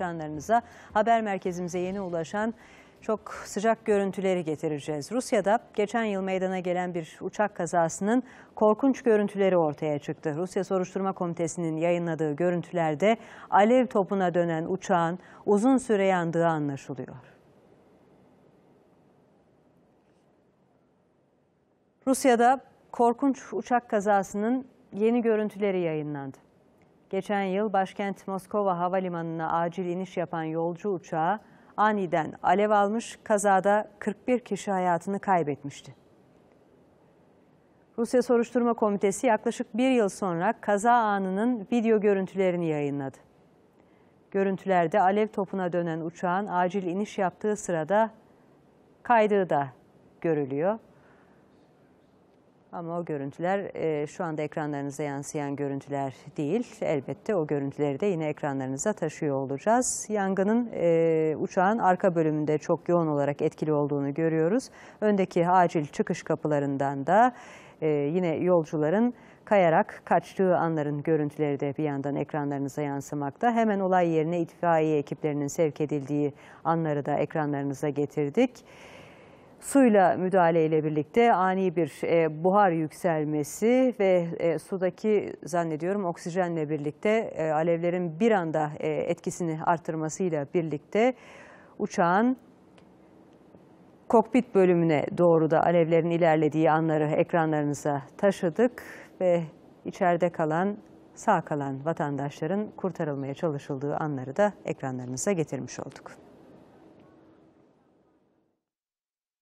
ekranlarınıza haber merkezimize yeni ulaşan çok sıcak görüntüleri getireceğiz. Rusya'da geçen yıl meydana gelen bir uçak kazasının korkunç görüntüleri ortaya çıktı. Rusya Soruşturma Komitesi'nin yayınladığı görüntülerde alev topuna dönen uçağın uzun süre yandığı anlaşılıyor. Rusya'da korkunç uçak kazasının yeni görüntüleri yayınlandı. Geçen yıl başkent Moskova havalimanına acil iniş yapan yolcu uçağı aniden alev almış, kazada 41 kişi hayatını kaybetmişti. Rusya Soruşturma Komitesi yaklaşık bir yıl sonra kaza anının video görüntülerini yayınladı. Görüntülerde alev topuna dönen uçağın acil iniş yaptığı sırada kaydığı da görülüyor. Ama o görüntüler e, şu anda ekranlarınıza yansıyan görüntüler değil. Elbette o görüntüleri de yine ekranlarınıza taşıyor olacağız. Yangının e, uçağın arka bölümünde çok yoğun olarak etkili olduğunu görüyoruz. Öndeki acil çıkış kapılarından da e, yine yolcuların kayarak kaçtığı anların görüntüleri de bir yandan ekranlarınıza yansımakta. Hemen olay yerine itfaiye ekiplerinin sevk edildiği anları da ekranlarınıza getirdik. Suyla müdahale ile birlikte ani bir e, buhar yükselmesi ve e, sudaki zannediyorum oksijenle birlikte e, alevlerin bir anda e, etkisini artırmasıyla birlikte uçağın kokpit bölümüne doğru da alevlerin ilerlediği anları ekranlarınıza taşıdık ve içeride kalan, sağ kalan vatandaşların kurtarılmaya çalışıldığı anları da ekranlarınıza getirmiş olduk.